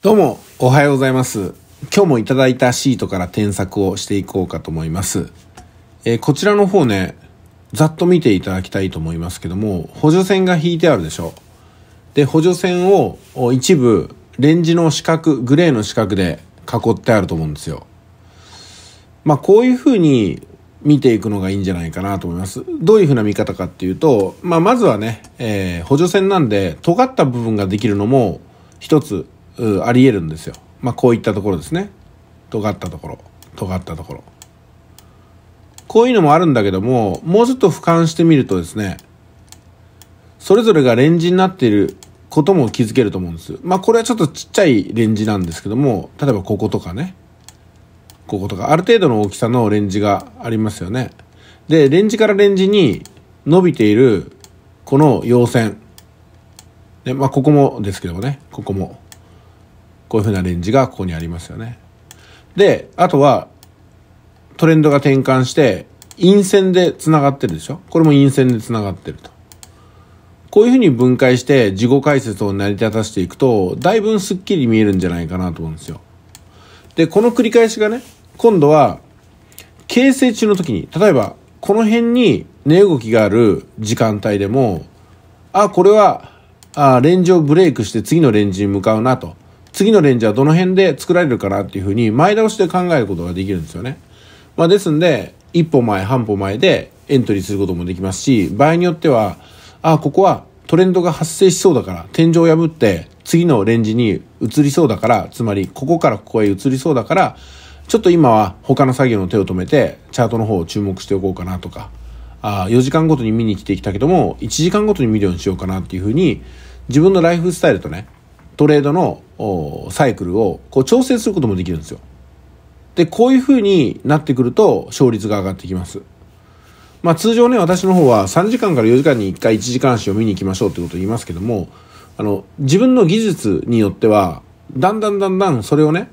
どうも、おはようございます。今日もいただいたシートから添削をしていこうかと思います。えー、こちらの方ね、ざっと見ていただきたいと思いますけども、補助線が引いてあるでしょで、補助線を一部、レンジの四角、グレーの四角で囲ってあると思うんですよ。まあ、こういう風に見ていくのがいいんじゃないかなと思います。どういう風な見方かっていうと、まあ、まずはね、えー、補助線なんで、尖った部分ができるのも、一つありえるんですよ。まあ、こういったところですね。尖ったところ、尖ったところ。こういうのもあるんだけども、もうちょっと俯瞰してみるとですね、それぞれがレンジになっていることも気づけると思うんです。まあ、これはちょっとちっちゃいレンジなんですけども、例えばこことかね、こことか、ある程度の大きさのレンジがありますよね。で、レンジからレンジに伸びているこの陽線。で、まあ、ここもですけどもね、ここも。こういうふうなレンジがここにありますよね。で、あとは、トレンドが転換して、陰線で繋がってるでしょこれも陰線で繋がってると。こういうふうに分解して事後解説を成り立たせていくと、だいぶスッキリ見えるんじゃないかなと思うんですよ。で、この繰り返しがね、今度は、形成中の時に、例えば、この辺に値動きがある時間帯でも、あ、これは、あレンジをブレイクして次のレンジに向かうなと。次のレンジはどの辺で作られるかなっていうふうに前倒しで考えることができるんですよね。まあ、ですんで、一歩前、半歩前でエントリーすることもできますし、場合によっては、あ、ここはトレンドが発生しそうだから、天井を破って次のレンジに移りそうだから、つまりここからここへ移りそうだから、ちょっと今は他の作業の手を止めて、チャートの方を注目しておこうかなとか、あ4時間ごとに見に来てきたけども、1時間ごとに見るようにしようかなっていうふうに、自分のライフスタイルとね、トレードのサイクルをこう調整することもできるんですよ。で、こういう風になってくると勝率が上がってきます。まあ通常ね、私の方は3時間から4時間に1回1時間足を見に行きましょうってことを言いますけども、あの、自分の技術によっては、だんだんだんだんそれをね、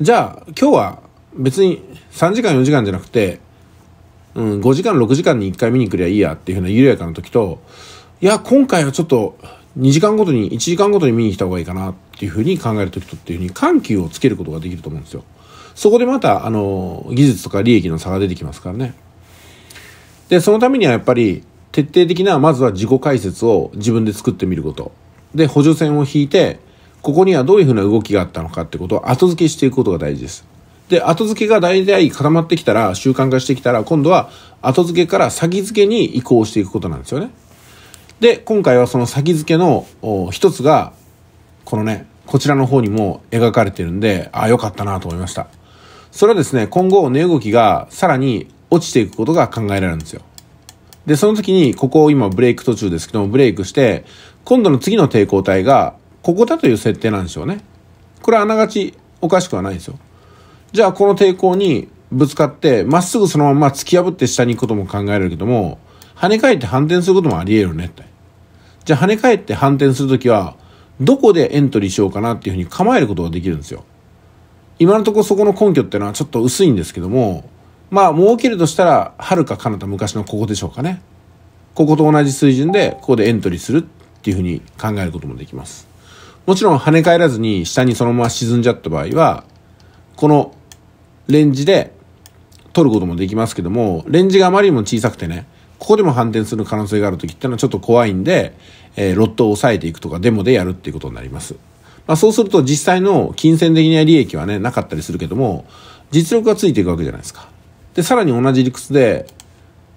じゃあ今日は別に3時間4時間じゃなくて、うん、5時間6時間に1回見に来りゃいいやっていうふうな緩やかな時と、いや、今回はちょっと2時間ごとに、1時間ごとに見に来た方がいいかなっていうふうに考えるときとっていうふうに緩急をつけることができると思うんですよ。そこでまた、あの、技術とか利益の差が出てきますからね。で、そのためにはやっぱり、徹底的な、まずは自己解説を自分で作ってみること。で、補助線を引いて、ここにはどういうふうな動きがあったのかってことを後付けしていくことが大事です。で、後付けが大体固まってきたら、習慣化してきたら、今度は後付けから先付けに移行していくことなんですよね。で、今回はその先付けの一つが、このね、こちらの方にも描かれてるんで、ああ、良かったなと思いました。それはですね、今後、値動きがさらに落ちていくことが考えられるんですよ。で、その時に、ここを今ブレイク途中ですけども、ブレイクして、今度の次の抵抗体が、ここだという設定なんでしょうね。これはあながちおかしくはないんですよ。じゃあ、この抵抗にぶつかって、まっすぐそのまま突き破って下に行くことも考えられるけども、跳ね返って反転することもありえるねって。じゃあ跳ね返って反転するときは、どこでエントリーしようかなっていうふうに構えることができるんですよ。今のところそこの根拠っていうのはちょっと薄いんですけども、まあ、儲けるとしたら、はるか彼方昔のここでしょうかね。ここと同じ水準で、ここでエントリーするっていうふうに考えることもできます。もちろん跳ね返らずに下にそのまま沈んじゃった場合は、このレンジで取ることもできますけども、レンジがあまりにも小さくてね、ここでも反転する可能性がある時っていうのはちょっと怖いんで、えー、ロットを抑えていくとかデモでやるっていうことになります。まあ、そうすると実際の金銭的な利益はね、なかったりするけども、実力がついていくわけじゃないですか。で、さらに同じ理屈で、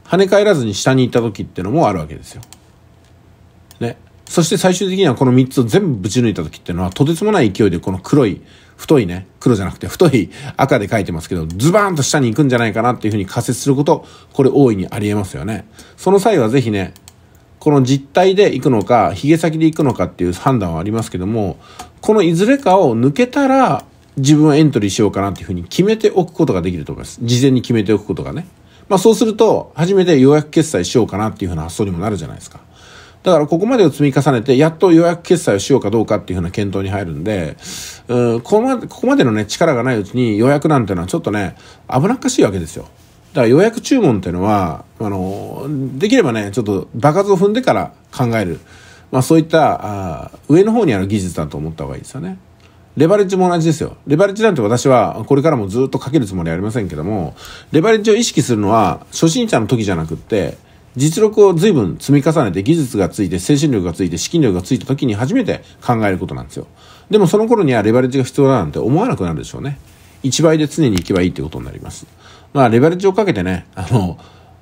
跳ね返らずに下に行った時っていうのもあるわけですよ。ね。そして最終的にはこの3つを全部ぶち抜いた時っていうのは、とてつもない勢いでこの黒い、太いね、黒じゃなくて太い赤で書いてますけど、ズバーンと下に行くんじゃないかなっていうふうに仮説すること、これ大いにありえますよね。その際はぜひね、この実体で行くのか、髭先で行くのかっていう判断はありますけども、このいずれかを抜けたら、自分はエントリーしようかなっていうふうに決めておくことができると思います。事前に決めておくことがね。まあそうすると、初めてようやく決済しようかなっていうふうな発想にもなるじゃないですか。だからここまでを積み重ねて、やっと予約決済をしようかどうかっていうふうな検討に入るんで、うんこま、ここまでのね、力がないうちに予約なんていうのはちょっとね、危なっかしいわけですよ。だから予約注文っていうのは、あの、できればね、ちょっと場数を踏んでから考える。まあそういった、あ上の方にある技術だと思った方がいいですよね。レバレッジも同じですよ。レバレッジなんて私はこれからもずっとかけるつもりありませんけども、レバレッジを意識するのは初心者の時じゃなくって、実力を随分積み重ねて技術がついて精神力がついて資金力がついた時に初めて考えることなんですよでもその頃にはレバレッジが必要だなんて思わなくなるでしょうね1倍で常に行けばいいってことになりますまあレバレッジをかけてねあの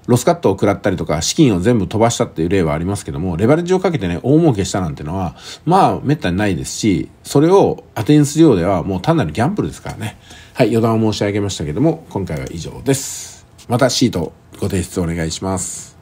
ロスカットを食らったりとか資金を全部飛ばしたっていう例はありますけどもレバレッジをかけてね大儲けしたなんてのはまあめったにないですしそれを当てにするようではもう単なるギャンブルですからねはい余談を申し上げましたけども今回は以上ですまたシートご提出お願いします